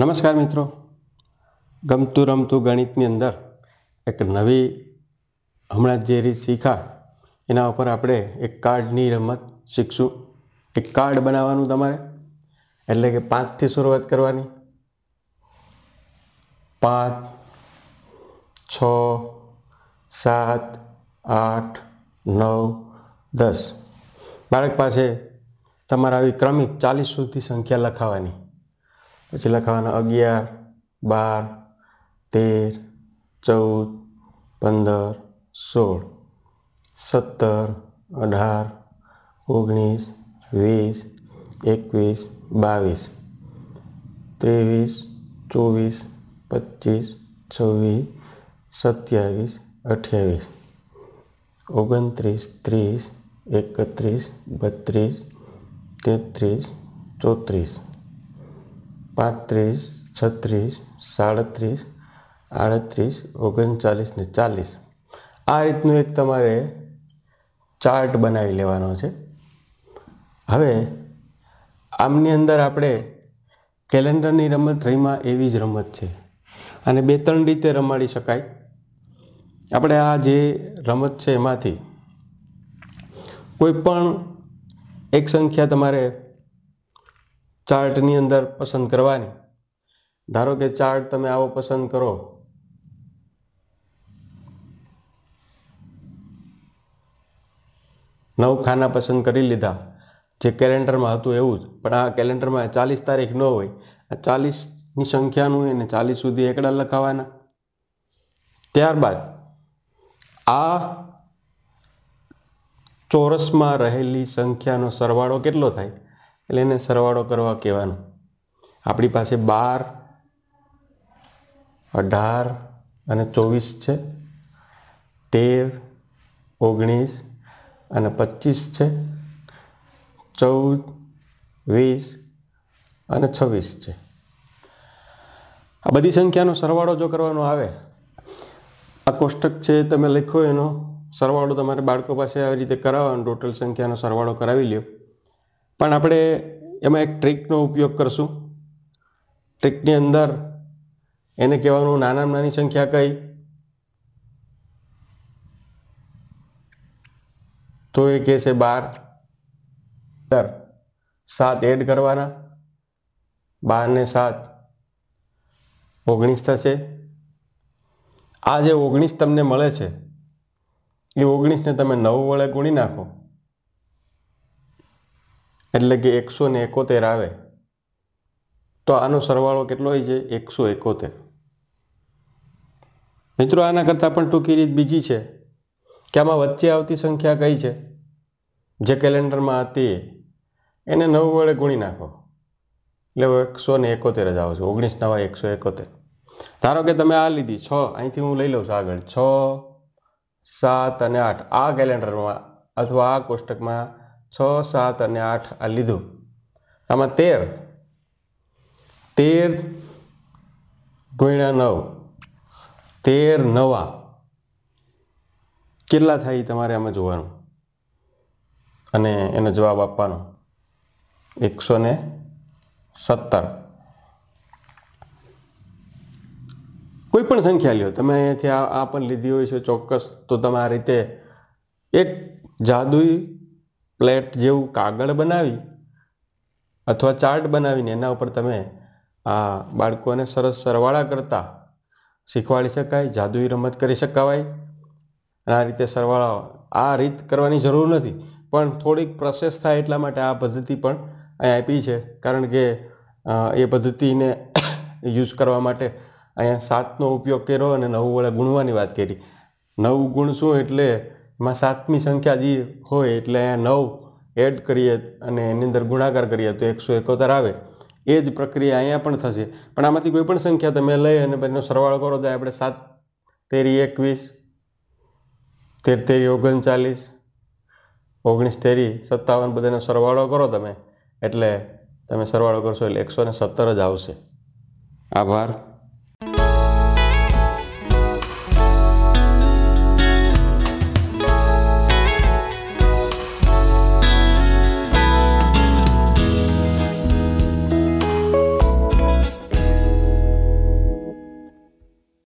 નમસ્કાર મિત્રો ગમતું રમતું ગણિતની અંદર એક નવી હમણાં જે રીત શીખા એના ઉપર આપણે એક કાર્ડની રમત શીખશું એક કાર્ડ બનાવવાનું તમારે એટલે કે પાંચથી શરૂઆત કરવાની પાંચ છ સાત આઠ નવ દસ બાળક પાસે તમારા આવી ક્રમિક ચાલીસ સુધી સંખ્યા લખાવાની પછી લખવાના અગિયાર બાર તેર ચૌદ પંદર સોળ સત્તર અઢાર ઓગણીસ વીસ એકવીસ બાવીસ ત્રેવીસ ચોવીસ પચીસ છવ્વીસ સત્યાવીસ અઠ્યાવીસ ઓગણત્રીસ ત્રીસ એકત્રીસ બત્રીસ તેત્રીસ ચોત્રીસ પાંત્રીસ છત્રીસ સાડત્રીસ આડત્રીસ ઓગણચાલીસ ને ચાલીસ આ રીતનું એક તમારે ચાર્ટ બનાવી લેવાનો છે હવે આમની અંદર આપણે કેલેન્ડરની રમત રહીમાં એવી જ રમત છે અને બે ત્રણ રીતે રમાડી શકાય આપણે આ જે રમત છે એમાંથી કોઈ પણ એક સંખ્યા તમારે ચાર્ટની અંદર પસંદ કરવાની ધારો કે ચાર્ટ તમે આવો પસંદ કરો નવ ખાના પસંદ કરી લીધા જે કેલેન્ડરમાં હતું એવું જ પણ આ કેલેન્ડરમાં ચાલીસ તારીખ ન હોય આ ચાલીસની સંખ્યાનું હોય ને ચાલીસ સુધી એકડા લખાવાના ત્યારબાદ આ ચોરસમાં રહેલી સંખ્યાનો સરવાળો કેટલો થાય એટલે એને સરવાળો કરવા કહેવાનો આપણી પાસે બાર અઢાર અને ચોવીસ છે તેર ઓગણીસ અને પચીસ છે ચૌદ વીસ અને છવ્વીસ છે આ બધી સંખ્યાનો સરવાળો જો કરવાનો આવે આ કોષ્ટક છે તમે લખો એનો સરવાળો તમારે બાળકો પાસે આવી રીતે કરાવવાનો ટોટલ સંખ્યાનો સરવાળો કરાવી લ્યો પણ આપણે એમાં એક ટ્રીકનો ઉપયોગ કરશું ટ્રીકની અંદર એને કહેવાનું નાનામાં નાની સંખ્યા કઈ તો એ કહે છે બાર દર સાત એડ કરવાના બાર ને સાત ઓગણીસ થશે આ જે ઓગણીસ તમને મળે છે એ ઓગણીસને તમે નવ વડે ગુણી નાખો એટલે કે એકસો ને એકોતેર આવે તો આનો સરવાળો કેટલો હોય છે એકસો એકોતેર મિત્રો આના કરતાં પણ ટૂંકી રીત બીજી છે કે આમાં વચ્ચે આવતી સંખ્યા કઈ છે જે કેલેન્ડરમાં હતી એને નવ વડે ગુણી નાખો એટલે એકસો ને એકોતેર જ આવો છો ઓગણીસ નવા એકસો એકોતેર ધારો કે તમે આ લીધી છ અહીંથી હું લઈ લઉં છું આગળ છ સાત અને આઠ આ કેલેન્ડરમાં અથવા આ કોષ્ટકમાં છ સાત અને આઠ આ લીધું આમાં તેર તેર ગુણ્યા નવ તેર નવા કેટલા થાય તમારે આમાં જોવાનું અને એનો જવાબ આપવાનો એકસો ને સત્તર કોઈ પણ સંખ્યા લ્યો તમે અહીંયાથી આ પણ લીધી હોય છે ચોક્કસ તો તમે આ રીતે એક જાદુઈ પ્લેટ જેવું કાગળ બનાવી અથવા ચાર્ટ બનાવીને એના ઉપર તમે આ બાળકોને સરસ સરવાળા કરતા શીખવાડી શકાય જાદુઈ રમત કરી શકાવાય આ રીતે સરવાળા આ રીત કરવાની જરૂર નથી પણ થોડીક પ્રોસેસ થાય એટલા માટે આ પદ્ધતિ પણ અહીંયા આપી છે કારણ કે એ પદ્ધતિને યુઝ કરવા માટે અહીંયા સાતનો ઉપયોગ કર્યો અને નવું વડે ગુણવાની વાત કરી નવું ગુણ શું એટલે માં સાતમી સંખ્યા જે હોય એટલે અહીંયા નવ એડ કરીએ અને એની અંદર ગુણાકાર કરીએ તો એકસો એકોતેર આવે એ જ પ્રક્રિયા અહીંયા પણ થશે પણ આમાંથી કોઈ પણ સંખ્યા તમે લઈ અને એનો સરવાળો કરો તો આપણે સાત તેરી એકવીસ તેર તેરી ઓગણચાલીસ ઓગણીસ તેરી સત્તાવન બધાનો સરવાળો કરો તમે એટલે તમે સરવાળો કરશો એટલે એકસો સત્તર જ આવશે આભાર